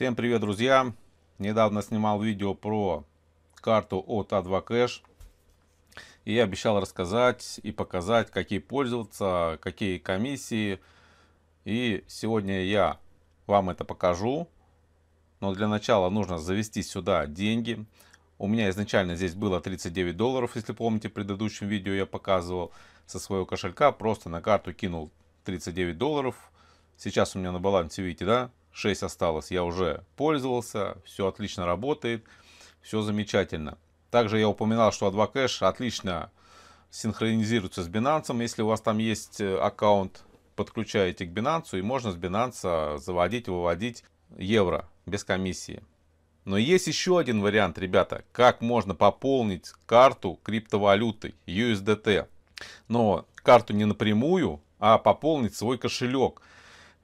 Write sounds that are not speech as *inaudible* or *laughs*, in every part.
Всем привет, друзья! Недавно снимал видео про карту от Advocash. И я обещал рассказать и показать, какие пользоваться, какие комиссии. И сегодня я вам это покажу. Но для начала нужно завести сюда деньги. У меня изначально здесь было 39 долларов, если помните, в предыдущем видео я показывал со своего кошелька. Просто на карту кинул 39 долларов. Сейчас у меня на балансе, видите, да, 6 осталось, я уже пользовался, все отлично работает, все замечательно. Также я упоминал, что AdvoCash отлично синхронизируется с Binance. Если у вас там есть э, аккаунт, подключаете к Binance, и можно с Binance а, заводить выводить евро без комиссии. Но есть еще один вариант, ребята, как можно пополнить карту криптовалютой USDT. Но карту не напрямую, а пополнить свой кошелек –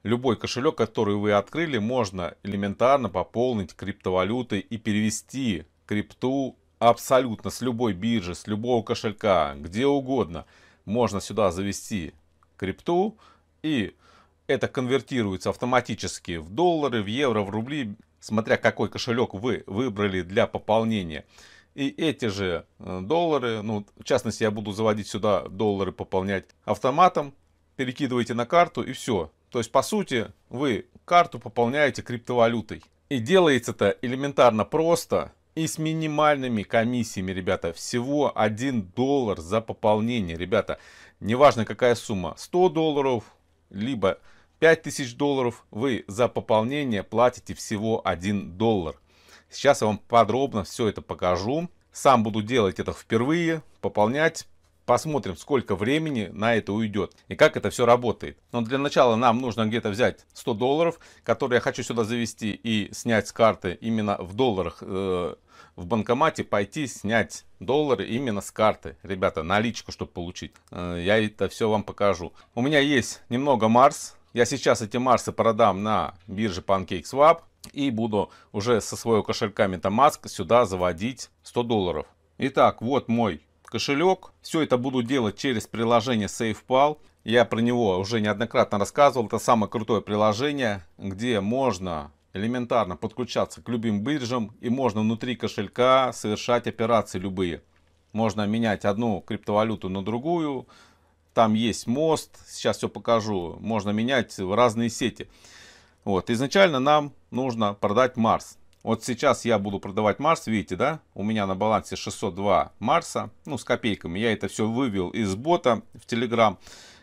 Любой кошелек, который вы открыли, можно элементарно пополнить криптовалютой и перевести крипту абсолютно с любой биржи, с любого кошелька, где угодно. Можно сюда завести крипту и это конвертируется автоматически в доллары, в евро, в рубли, смотря какой кошелек вы выбрали для пополнения. И эти же э, доллары, ну, в частности, я буду заводить сюда доллары, пополнять автоматом, перекидывайте на карту и все. То есть, по сути, вы карту пополняете криптовалютой. И делается это элементарно просто и с минимальными комиссиями, ребята. Всего 1 доллар за пополнение, ребята. Неважно какая сумма, 100 долларов, либо 5000 долларов, вы за пополнение платите всего 1 доллар. Сейчас я вам подробно все это покажу. Сам буду делать это впервые, пополнять Посмотрим, сколько времени на это уйдет и как это все работает. Но для начала нам нужно где-то взять 100 долларов, которые я хочу сюда завести и снять с карты именно в долларах э, в банкомате, пойти снять доллары именно с карты. Ребята, наличку, чтобы получить. Э, я это все вам покажу. У меня есть немного Марс. Я сейчас эти Марсы продам на бирже PancakeSwap и буду уже со своего кошелька MetaMask сюда заводить 100 долларов. Итак, вот мой кошелек. Все это буду делать через приложение SafePal. Я про него уже неоднократно рассказывал. Это самое крутое приложение, где можно элементарно подключаться к любым биржам и можно внутри кошелька совершать операции любые. Можно менять одну криптовалюту на другую. Там есть мост, сейчас все покажу. Можно менять в разные сети. Вот. Изначально нам нужно продать Марс. Вот сейчас я буду продавать Марс, видите, да? У меня на балансе 602 Марса, ну, с копейками. Я это все вывел из бота в Телеграм.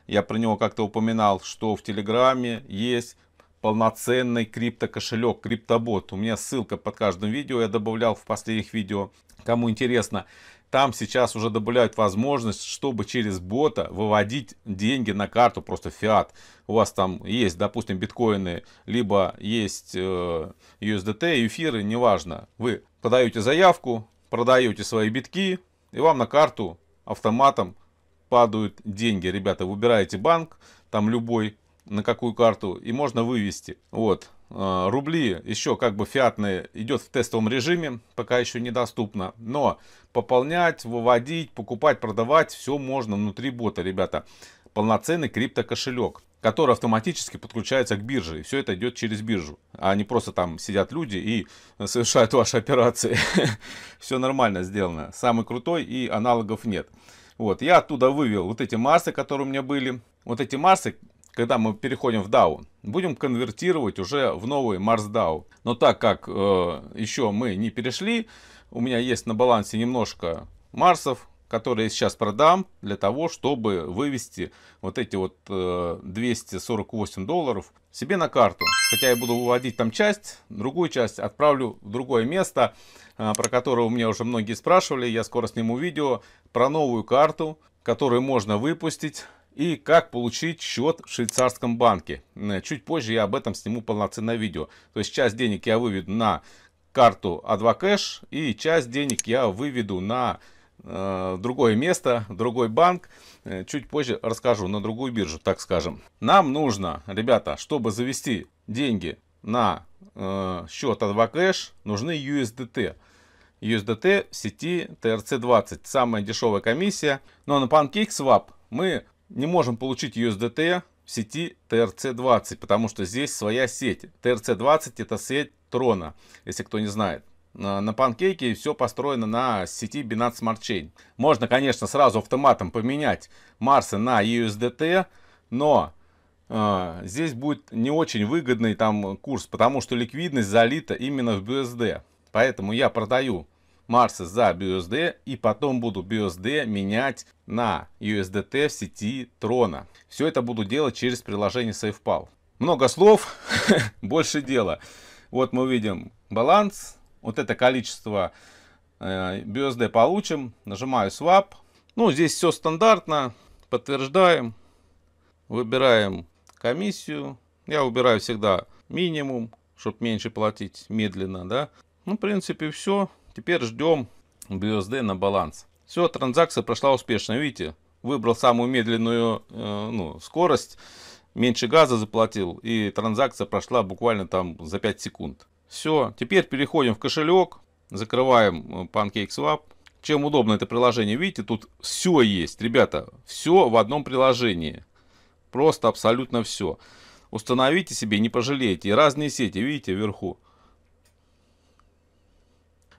Я про него как-то упоминал, что в Телеграме есть полноценный криптокошелек, криптобот. У меня ссылка под каждым видео, я добавлял в последних видео, кому интересно там сейчас уже добавляют возможность, чтобы через бота выводить деньги на карту, просто фиат. У вас там есть, допустим, биткоины, либо есть э, USDT, эфиры, неважно. Вы подаете заявку, продаете свои битки, и вам на карту автоматом падают деньги. Ребята, выбираете банк, там любой, на какую карту, и можно вывести. Вот, Э, рубли еще как бы фиатные идет в тестовом режиме, пока еще недоступно. Но пополнять, выводить, покупать, продавать, все можно внутри бота, ребята. Полноценный криптокошелек, который автоматически подключается к бирже. И все это идет через биржу. А не просто там сидят люди и совершают ваши операции. *laughs* Все нормально сделано. Самый крутой и аналогов нет. Вот, я оттуда вывел вот эти массы которые у меня были. Вот эти массы когда мы переходим в DAO, будем конвертировать уже в новый Mars DAO. Но так как э, еще мы не перешли, у меня есть на балансе немножко Марсов, которые я сейчас продам для того, чтобы вывести вот эти вот э, 248 долларов себе на карту. Хотя я буду выводить там часть, другую часть отправлю в другое место, э, про которое у меня уже многие спрашивали. Я скоро сниму видео про новую карту, которую можно выпустить и как получить счет в швейцарском банке. Э, чуть позже я об этом сниму полноценное видео. То есть часть денег я выведу на карту Advocash и часть денег я выведу на э, другое место, другой банк. Э, чуть позже расскажу на другую биржу, так скажем. Нам нужно, ребята, чтобы завести деньги на э, счет Advocash, нужны USDT. USDT в сети TRC20, самая дешевая комиссия. Но на PancakeSwap мы не можем получить USDT в сети TRC20, потому что здесь своя сеть. TRC20 это сеть Трона, если кто не знает. На панкейке все построено на сети Binance Smart Chain. Можно, конечно, сразу автоматом поменять Марсы на USDT, но э, здесь будет не очень выгодный там курс, потому что ликвидность залита именно в BSD. Поэтому я продаю Марса за BUSD и потом буду BUSD менять на USDT в сети Трона. Все это буду делать через приложение SafePal. Много слов, *laughs* больше дела. Вот мы видим баланс, вот это количество э, BUSD получим. Нажимаю Swap. Ну, здесь все стандартно. Подтверждаем. Выбираем комиссию. Я убираю всегда минимум, чтобы меньше платить медленно, да. Ну, в принципе, все. Теперь ждем BUSD на баланс. Все, транзакция прошла успешно. Видите, выбрал самую медленную э, ну, скорость, меньше газа заплатил, и транзакция прошла буквально там за 5 секунд. Все, теперь переходим в кошелек, закрываем э, PancakeSwap. Чем удобно это приложение, видите, тут все есть, ребята, все в одном приложении. Просто абсолютно все. Установите себе, не пожалеете. И разные сети, видите, вверху.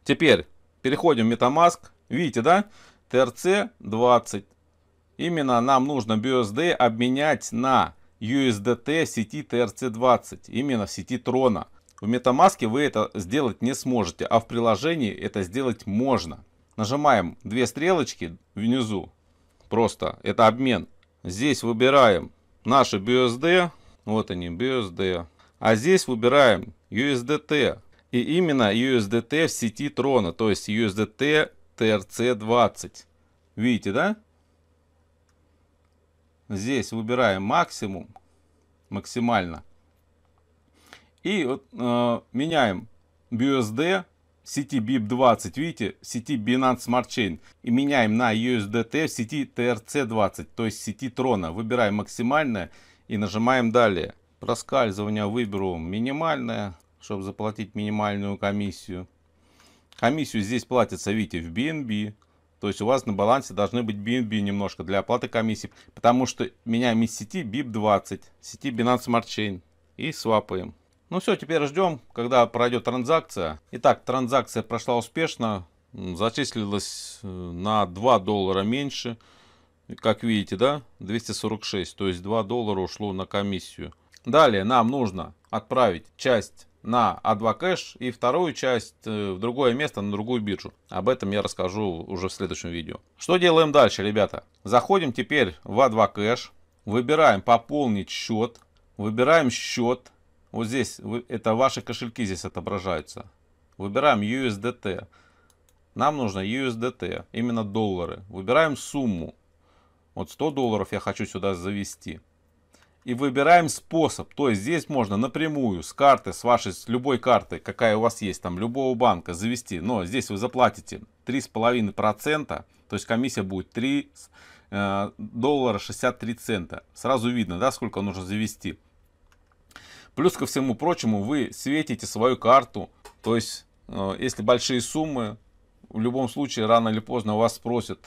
Теперь переходим в MetaMask. Видите, да? TRC20. Именно нам нужно BUSD обменять на USDT сети TRC20. Именно сети Трона. В MetaMask вы это сделать не сможете, а в приложении это сделать можно. Нажимаем две стрелочки внизу. Просто это обмен. Здесь выбираем наши BUSD. Вот они, BUSD. А здесь выбираем USDT и именно USDT в сети Трона, то есть USDT TRC20. Видите, да? Здесь выбираем максимум, максимально. И э, меняем BUSD в сети BIP20, видите, в сети Binance Smart Chain. И меняем на USDT в сети TRC20, то есть в сети Трона. Выбираем максимальное и нажимаем далее. Проскальзывание выберу минимальное чтобы заплатить минимальную комиссию. Комиссию здесь платится, видите, в BNB. То есть у вас на балансе должны быть BNB немножко для оплаты комиссии. Потому что меняем из сети BIP20, сети Binance Smart Chain и свапаем. Ну все, теперь ждем, когда пройдет транзакция. Итак, транзакция прошла успешно. Зачислилась э, на 2 доллара меньше. Как видите, да? 246. То есть 2 доллара ушло на комиссию. Далее нам нужно отправить часть на а 2 кэш и вторую часть э, в другое место, на другую биржу. Об этом я расскажу уже в следующем видео. Что делаем дальше, ребята? Заходим теперь в а 2 кэш, выбираем пополнить счет, выбираем счет. Вот здесь, это ваши кошельки здесь отображаются. Выбираем USDT. Нам нужно USDT, именно доллары. Выбираем сумму. Вот 100 долларов я хочу сюда завести и выбираем способ. То есть здесь можно напрямую с карты, с вашей, с любой карты, какая у вас есть, там любого банка завести. Но здесь вы заплатите 3,5%, то есть комиссия будет 3 э, доллара 63 цента. Сразу видно, да, сколько нужно завести. Плюс ко всему прочему, вы светите свою карту. То есть, э, если большие суммы, в любом случае, рано или поздно вас спросят,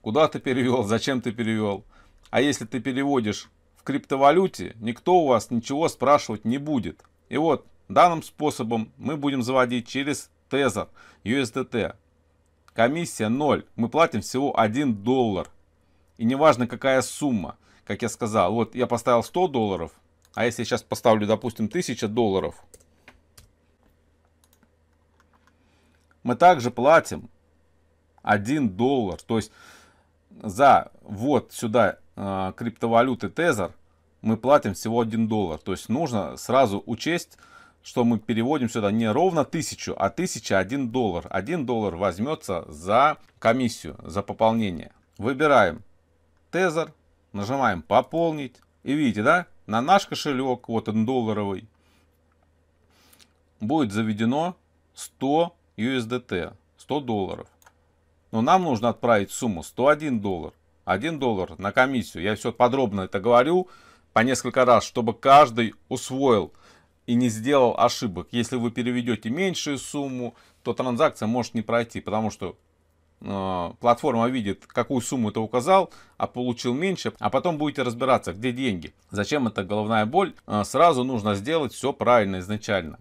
куда ты перевел, зачем ты перевел. А если ты переводишь в криптовалюте никто у вас ничего спрашивать не будет. И вот данным способом мы будем заводить через Tether USDT. Комиссия 0. Мы платим всего 1 доллар. И неважно какая сумма. Как я сказал, вот я поставил 100 долларов. А если я сейчас поставлю, допустим, 1000 долларов. Мы также платим 1 доллар. То есть за вот сюда Э, криптовалюты Tether мы платим всего 1 доллар. То есть нужно сразу учесть, что мы переводим сюда не ровно 1000, а 1001 доллар. 1 доллар возьмется за комиссию, за пополнение. Выбираем Tether, нажимаем «Пополнить». И видите, да, на наш кошелек, вот он долларовый, будет заведено 100 USDT, 100 долларов. Но нам нужно отправить сумму 101 доллар. 1 доллар на комиссию. Я все подробно это говорю по несколько раз, чтобы каждый усвоил и не сделал ошибок. Если вы переведете меньшую сумму, то транзакция может не пройти, потому что э, платформа видит, какую сумму ты указал, а получил меньше, а потом будете разбираться, где деньги. Зачем это головная боль? Э, сразу нужно сделать все правильно изначально.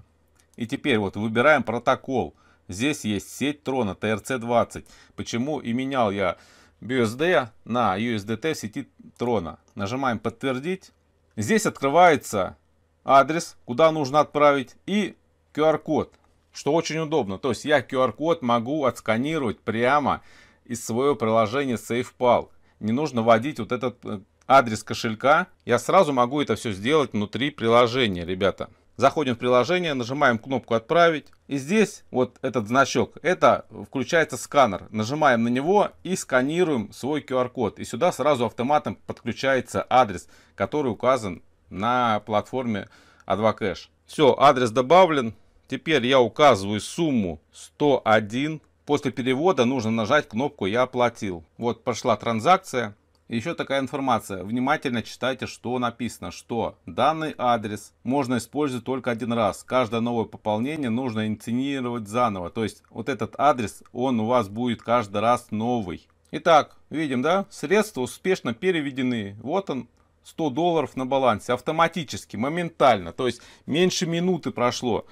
И теперь вот выбираем протокол. Здесь есть сеть трона TRC20. Почему и менял я BUSD на USDT в сети Трона. Нажимаем подтвердить. Здесь открывается адрес, куда нужно отправить и QR-код, что очень удобно. То есть я QR-код могу отсканировать прямо из своего приложения SafePal. Не нужно вводить вот этот э, адрес кошелька. Я сразу могу это все сделать внутри приложения, ребята. Заходим в приложение, нажимаем кнопку «Отправить». И здесь вот этот значок, это включается сканер. Нажимаем на него и сканируем свой QR-код. И сюда сразу автоматом подключается адрес, который указан на платформе AdvoCash. Все, адрес добавлен. Теперь я указываю сумму 101. После перевода нужно нажать кнопку «Я оплатил». Вот пошла транзакция. Еще такая информация. Внимательно читайте, что написано, что данный адрес можно использовать только один раз. Каждое новое пополнение нужно инсценировать заново. То есть вот этот адрес, он у вас будет каждый раз новый. Итак, видим, да, средства успешно переведены. Вот он, 100 долларов на балансе, автоматически, моментально, то есть меньше минуты прошло.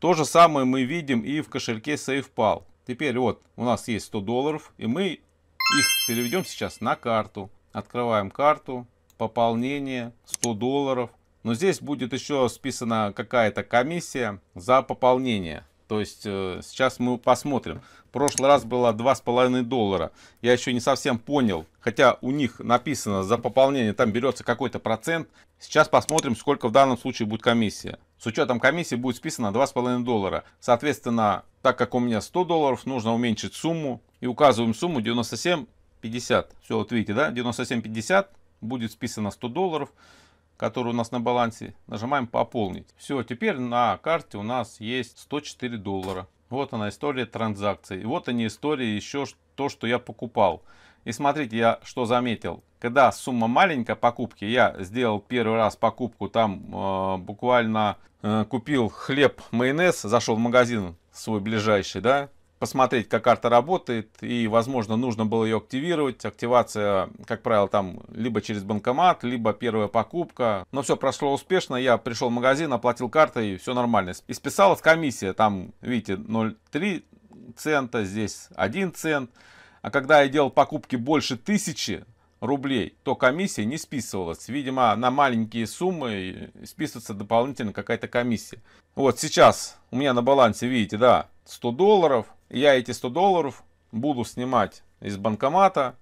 То же самое мы видим и в кошельке SafePal. Теперь вот у нас есть 100 долларов, и мы их переведем сейчас на карту. Открываем карту. Пополнение 100 долларов. Но здесь будет еще списана какая-то комиссия за пополнение. То есть э, сейчас мы посмотрим. В прошлый раз было 2,5 доллара. Я еще не совсем понял. Хотя у них написано за пополнение там берется какой-то процент. Сейчас посмотрим, сколько в данном случае будет комиссия. С учетом комиссии будет списано 2,5 доллара. Соответственно, так как у меня 100 долларов, нужно уменьшить сумму. И указываем сумму 97 50. Все, вот видите, да, 97.50 будет списано 100 долларов, которые у нас на балансе. Нажимаем пополнить. Все, теперь на карте у нас есть 104 доллара. Вот она история транзакций. вот они истории еще то, что я покупал. И смотрите, я что заметил. Когда сумма маленькая покупки, я сделал первый раз покупку, там э, буквально э, купил хлеб, майонез, зашел в магазин свой ближайший, да, посмотреть, как карта работает, и, возможно, нужно было ее активировать. Активация, как правило, там либо через банкомат, либо первая покупка. Но все прошло успешно, я пришел в магазин, оплатил картой, и все нормально. И списалась комиссия, там, видите, 0,3 цента, здесь 1 цент. А когда я делал покупки больше тысячи рублей, то комиссия не списывалась. Видимо, на маленькие суммы списывается дополнительно какая-то комиссия. Вот сейчас у меня на балансе, видите, да, 100 долларов – я эти 100 долларов буду снимать из банкомата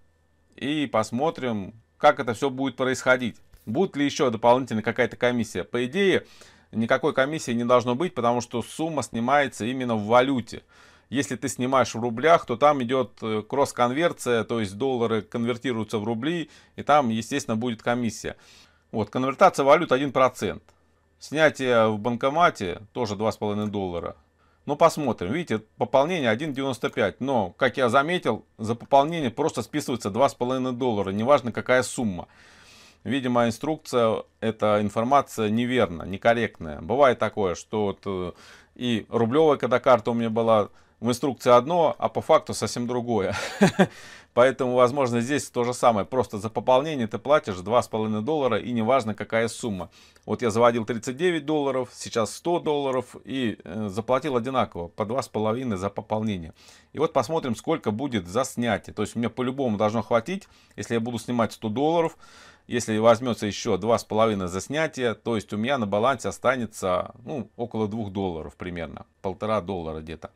и посмотрим, как это все будет происходить. Будет ли еще дополнительная какая-то комиссия? По идее, никакой комиссии не должно быть, потому что сумма снимается именно в валюте. Если ты снимаешь в рублях, то там идет э, кросс-конверция, то есть доллары конвертируются в рубли, и там, естественно, будет комиссия. Вот, конвертация валют 1%. Снятие в банкомате тоже 2,5 доллара. Ну, посмотрим. Видите, пополнение 1.95. Но, как я заметил, за пополнение просто списывается 2,5 доллара. Неважно, какая сумма. Видимо, инструкция, эта информация неверна, некорректная. Бывает такое, что вот э, и рублевая, когда карта у меня была, в инструкции одно, а по факту совсем другое. *laughs* Поэтому, возможно, здесь то же самое. Просто за пополнение ты платишь 2,5 доллара, и неважно, какая сумма. Вот я заводил 39 долларов, сейчас 100 долларов, и э, заплатил одинаково, по 2,5 за пополнение. И вот посмотрим, сколько будет за снятие. То есть, мне по-любому должно хватить, если я буду снимать 100 долларов, если возьмется еще 2,5 за снятие, то есть у меня на балансе останется ну, около 2 долларов примерно, полтора доллара где-то.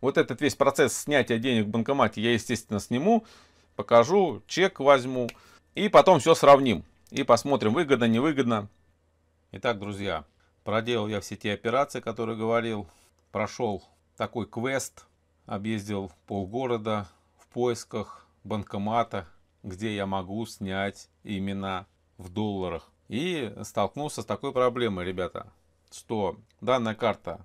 Вот этот весь процесс снятия денег в банкомате я, естественно, сниму, покажу, чек возьму и потом все сравним. И посмотрим, выгодно, невыгодно. Итак, друзья, проделал я все те операции, которые говорил. Прошел такой квест, объездил полгорода в поисках банкомата, где я могу снять именно в долларах. И столкнулся с такой проблемой, ребята, что данная карта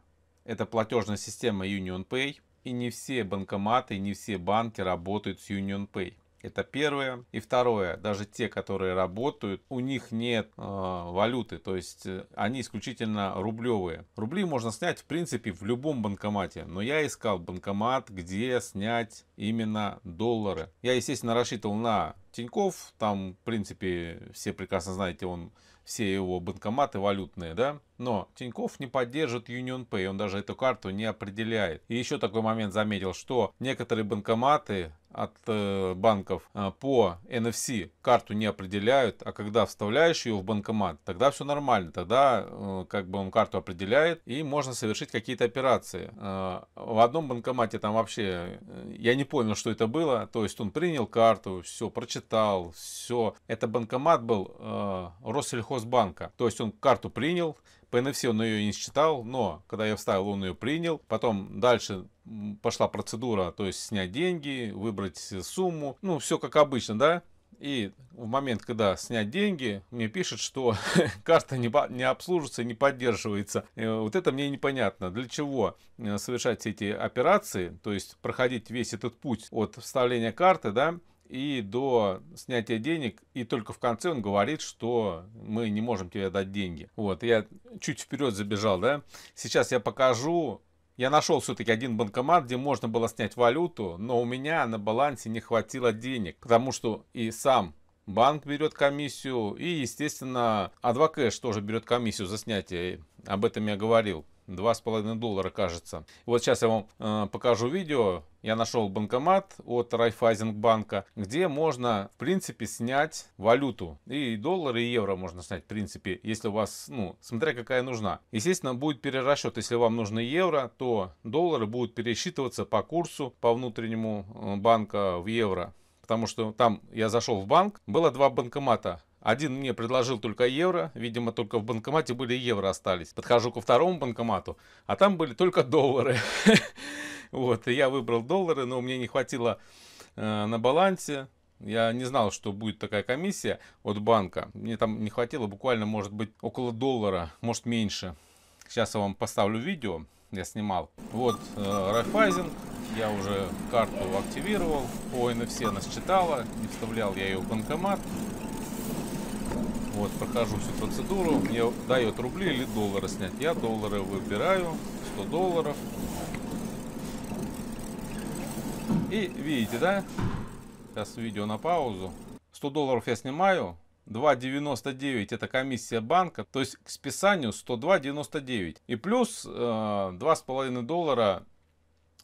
это платежная система UnionPay. И не все банкоматы, не все банки работают с UnionPay. Это первое. И второе, даже те, которые работают, у них нет э, валюты, то есть э, они исключительно рублевые. Рубли можно снять, в принципе, в любом банкомате, но я искал банкомат, где снять именно доллары. Я, естественно, рассчитывал на Тиньков, там, в принципе, все прекрасно знаете, он все его банкоматы валютные, да? Но Тиньков не поддержит Union Pay, он даже эту карту не определяет. И еще такой момент заметил, что некоторые банкоматы от э, банков э, по NFC карту не определяют, а когда вставляешь ее в банкомат, тогда все нормально, тогда э, как бы он карту определяет и можно совершить какие-то операции. В одном банкомате там вообще я не понял, что это было, то есть он принял карту, все прочитал, все. Это банкомат был Россельхозбанка, то есть он карту принял, по NFC он ее не считал, но когда я вставил, он ее принял. Потом дальше пошла процедура, то есть снять деньги, выбрать сумму, ну, все как обычно, да, и в момент, когда снять деньги, мне пишет, что *laughs* карта не, не обслуживается, не поддерживается. Вот это мне непонятно. Для чего э, совершать эти операции, то есть проходить весь этот путь от вставления карты, да, и до снятия денег, и только в конце он говорит, что мы не можем тебе дать деньги. Вот, я чуть вперед забежал, да. Сейчас я покажу я нашел все-таки один банкомат, где можно было снять валюту, но у меня на балансе не хватило денег, потому что и сам банк берет комиссию, и, естественно, Адвокэш тоже берет комиссию за снятие. Об этом я говорил. Два с половиной доллара, кажется. Вот сейчас я вам э, покажу видео. Я нашел банкомат от Райфайзенбанка, где можно, в принципе, снять валюту. И доллары, и евро можно снять, в принципе, если у вас, ну, смотря какая нужна. Естественно, будет перерасчет. Если вам нужны евро, то доллары будут пересчитываться по курсу, по внутреннему э, банка в евро. Потому что там я зашел в банк, было два банкомата один мне предложил только евро, видимо, только в банкомате были евро остались. Подхожу ко второму банкомату, а там были только доллары. *laughs* Вот, я выбрал доллары, но мне не хватило э, на балансе. Я не знал, что будет такая комиссия от банка. Мне там не хватило буквально, может быть, около доллара, может меньше. Сейчас я вам поставлю видео, я снимал. Вот э, Райфайзен, я уже карту активировал, по NFC она считала, не вставлял я ее в банкомат. Вот, прохожу всю процедуру, мне дают рубли или доллары снять. Я доллары выбираю, 100 долларов. И видите, да? Сейчас видео на паузу. 100 долларов я снимаю, 2.99 это комиссия банка, то есть к списанию 102.99. И плюс э, 2,5 доллара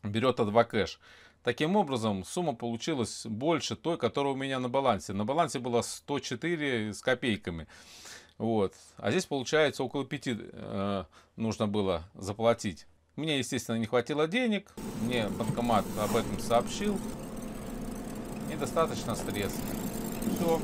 берет а кэш. Таким образом, сумма получилась больше той, которая у меня на балансе. На балансе было 104 с копейками. Вот. А здесь, получается, около 5 э, нужно было заплатить. Мне, естественно, не хватило денег. Мне банкомат об этом сообщил. И достаточно средств. Все.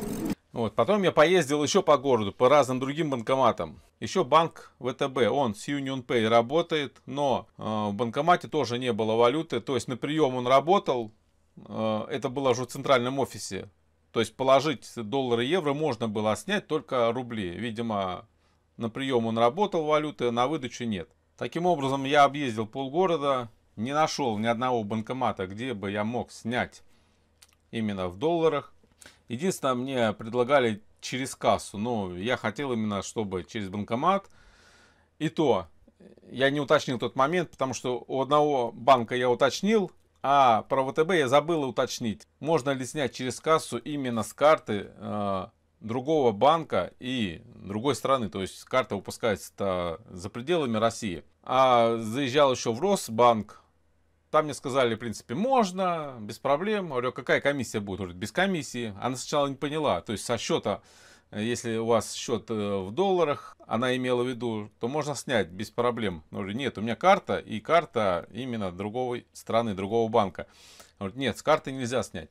Вот. Потом я поездил еще по городу, по разным другим банкоматам. Еще банк ВТБ, он с Union Pay работает, но э, в банкомате тоже не было валюты. То есть на прием он работал, э, это было уже в центральном офисе. То есть положить доллары и евро можно было, снять только рубли. Видимо, на прием он работал валюты, на выдачу нет. Таким образом, я объездил полгорода, не нашел ни одного банкомата, где бы я мог снять именно в долларах. Единственное, мне предлагали через кассу. но ну, я хотел именно, чтобы через банкомат. И то, я не уточнил тот момент, потому что у одного банка я уточнил, а про ВТБ я забыл уточнить. Можно ли снять через кассу именно с карты э, другого банка и другой страны. То есть карта выпускается за пределами России. А заезжал еще в Росбанк, там мне сказали, в принципе, можно, без проблем. Я говорю, «А какая комиссия будет? Говорит, без комиссии. Она сначала не поняла. То есть со счета, э, если у вас счет э, в долларах, она имела в виду, то можно снять без проблем. говорю, нет, у меня карта, и карта именно другой страны, другого банка. говорит, нет, с карты нельзя снять.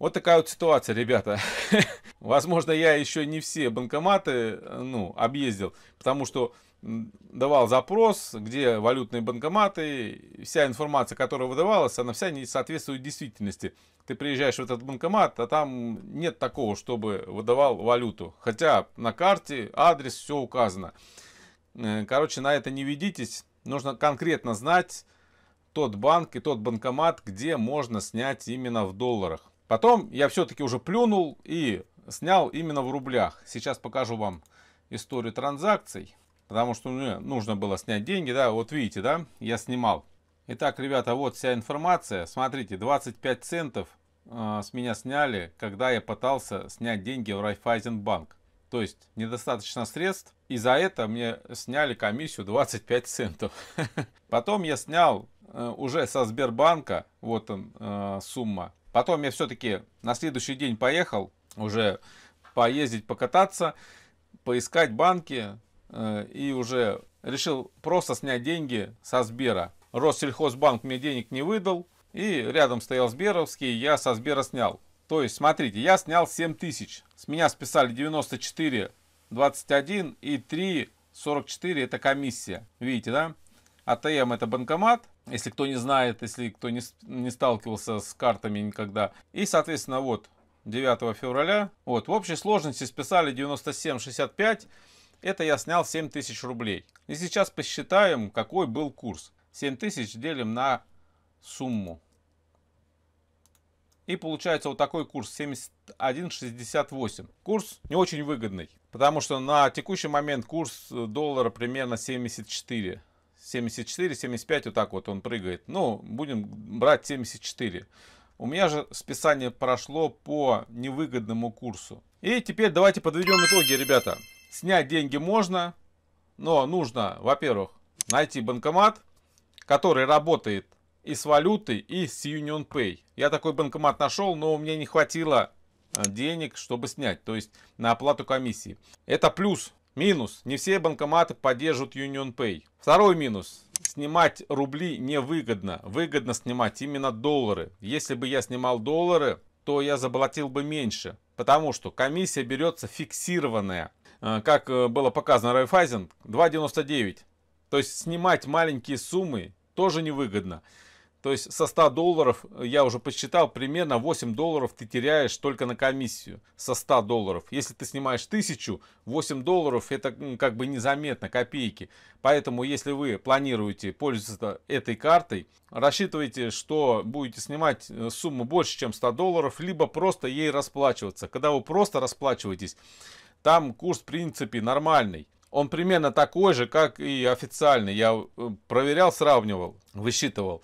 Вот такая вот ситуация, ребята. *laughs* Возможно, я еще не все банкоматы ну, объездил, потому что давал запрос, где валютные банкоматы, вся информация, которая выдавалась, она вся не соответствует действительности. Ты приезжаешь в этот банкомат, а там нет такого, чтобы выдавал валюту. Хотя на карте адрес все указано. Э, короче, на это не ведитесь. Нужно конкретно знать тот банк и тот банкомат, где можно снять именно в долларах. Потом я все-таки уже плюнул и снял именно в рублях. Сейчас покажу вам историю транзакций, потому что мне нужно было снять деньги, да, вот видите, да, я снимал. Итак, ребята, вот вся информация. Смотрите, 25 центов э, с меня сняли, когда я пытался снять деньги в Райфайзенбанк. То есть недостаточно средств, и за это мне сняли комиссию 25 центов. *laughs* Потом я снял э, уже со Сбербанка, вот он э, сумма, Потом я все-таки на следующий день поехал уже поездить, покататься, поискать банки э, и уже решил просто снять деньги со Сбера. Россельхозбанк мне денег не выдал, и рядом стоял Сберовский, я со Сбера снял. То есть, смотрите, я снял 7 тысяч. С меня списали 94, 21 и 3, 44 это комиссия. Видите, да? АТМ это банкомат, если кто не знает, если кто не, не сталкивался с картами никогда. И, соответственно, вот 9 февраля. Вот, в общей сложности списали 97,65. Это я снял 7000 рублей. И сейчас посчитаем, какой был курс. 7000 делим на сумму. И получается вот такой курс 71,68. Курс не очень выгодный, потому что на текущий момент курс доллара примерно 74. 74, 75, вот так вот он прыгает. Ну, будем брать 74. У меня же списание прошло по невыгодному курсу. И теперь давайте подведем итоги, ребята. Снять деньги можно, но нужно, во-первых, найти банкомат, который работает и с валютой, и с Union Pay. Я такой банкомат нашел, но у меня не хватило э, денег, чтобы снять, то есть на оплату комиссии. Это плюс Минус. Не все банкоматы поддерживают UnionPay. Второй минус. Снимать рубли невыгодно. Выгодно снимать именно доллары. Если бы я снимал доллары, то я заплатил бы меньше. Потому что комиссия берется фиксированная. Э, как э, было показано Райфайзен, 2,99. То есть снимать маленькие суммы тоже невыгодно. То есть со 100 долларов, э, я уже посчитал, примерно 8 долларов ты теряешь только на комиссию. Со 100 долларов. Если ты снимаешь 1000, 8 долларов это как бы незаметно, копейки. Поэтому если вы планируете пользоваться этой картой, рассчитывайте, что будете снимать э, сумму больше, чем 100 долларов, либо просто ей расплачиваться. Когда вы просто расплачиваетесь, там курс в принципе нормальный. Он примерно такой же, как и официальный. Я э, проверял, сравнивал, высчитывал.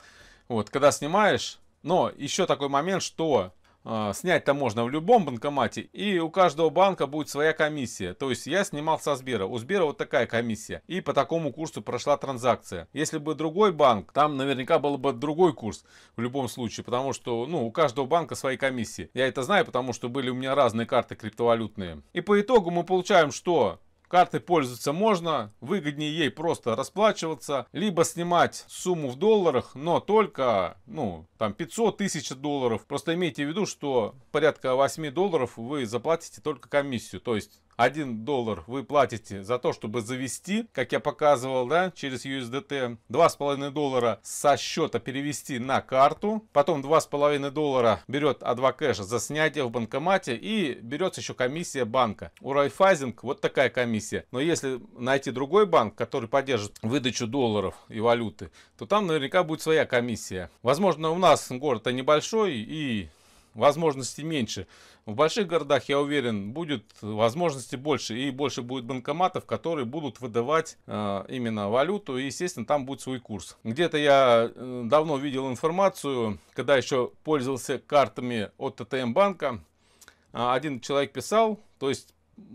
Вот, когда снимаешь, но еще такой момент, что э, снять-то можно в любом банкомате, и у каждого банка будет своя комиссия. То есть я снимал со Сбера, у Сбера вот такая комиссия, и по такому курсу прошла транзакция. Если бы другой банк, там наверняка был бы другой курс в любом случае, потому что ну, у каждого банка свои комиссии. Я это знаю, потому что были у меня разные карты криптовалютные. И по итогу мы получаем, что Картой пользоваться можно, выгоднее ей просто расплачиваться, либо снимать сумму в долларах, но только, ну, там 500 тысяч долларов. Просто имейте в виду, что порядка 8 долларов вы заплатите только комиссию, то есть 1 доллар вы платите за то, чтобы завести, как я показывал, да, через USDT. 2,5 доллара со счета перевести на карту. Потом 2,5 доллара берет а за снятие в банкомате и берется еще комиссия банка. У Райфайзинг вот такая комиссия. Но если найти другой банк, который поддержит выдачу долларов и валюты, то там наверняка будет своя комиссия. Возможно, у нас город-то небольшой и возможностей меньше. В больших городах, я уверен, будет возможности больше и больше будет банкоматов, которые будут выдавать э, именно валюту и, естественно, там будет свой курс. Где-то я э, давно видел информацию, когда еще пользовался картами от ТТМ банка, э, один человек писал, то есть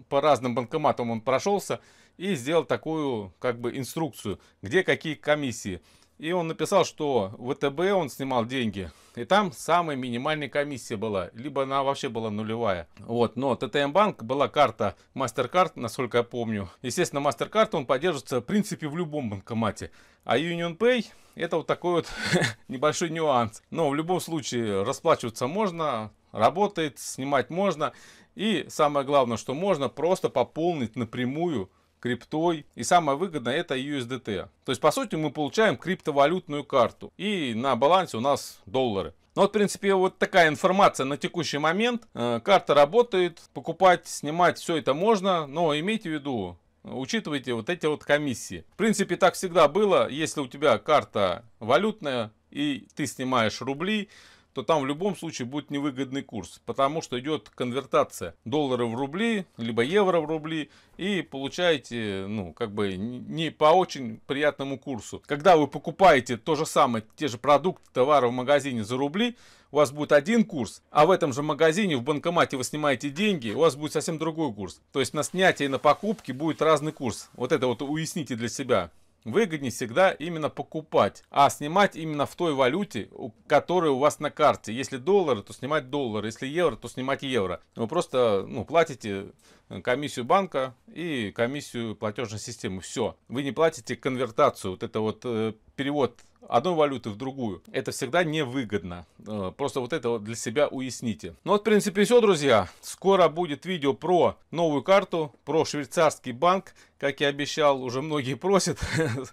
по разным банкоматам он прошелся и сделал такую как бы инструкцию, где какие комиссии. И он написал, что в ВТБ он снимал деньги. И там самая минимальная комиссия была. Либо она вообще была нулевая. Вот. Но ТТМ Банк была карта MasterCard, насколько я помню. Естественно, MasterCard он поддерживается в принципе в любом банкомате. А Union Pay это вот такой вот *laughs* небольшой нюанс. Но в любом случае расплачиваться можно, работает, снимать можно. И самое главное, что можно просто пополнить напрямую криптой. И самое выгодное это USDT. То есть, по сути, мы получаем криптовалютную карту. И на балансе у нас доллары. Ну вот, в принципе, вот такая информация на текущий момент. Э, карта работает, покупать, снимать, все это можно, но имейте в виду, учитывайте вот эти вот комиссии. В принципе, так всегда было, если у тебя карта валютная и ты снимаешь рубли, то там в любом случае будет невыгодный курс, потому что идет конвертация доллара в рубли, либо евро в рубли, и получаете, ну, как бы не по очень приятному курсу. Когда вы покупаете то же самое, те же продукты, товары в магазине за рубли, у вас будет один курс, а в этом же магазине, в банкомате вы снимаете деньги, у вас будет совсем другой курс. То есть на снятие и на покупки будет разный курс. Вот это вот уясните для себя выгоднее всегда именно покупать, а снимать именно в той валюте, которая у вас на карте. Если доллары, то снимать доллары, если евро, то снимать евро. Вы просто ну, платите э, комиссию банка и комиссию платежной системы. Все. Вы не платите конвертацию, вот это вот э, перевод одной валюты в другую. Это всегда невыгодно. Э, просто вот это вот для себя уясните. Ну вот, в принципе, все, друзья. Скоро будет видео про новую карту, про швейцарский банк. Как я обещал, уже многие просят.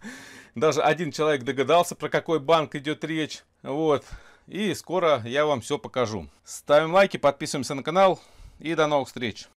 *laughs* Даже один человек догадался, про какой банк идет речь. Вот. И скоро я вам все покажу. Ставим лайки, подписываемся на канал. И до новых встреч.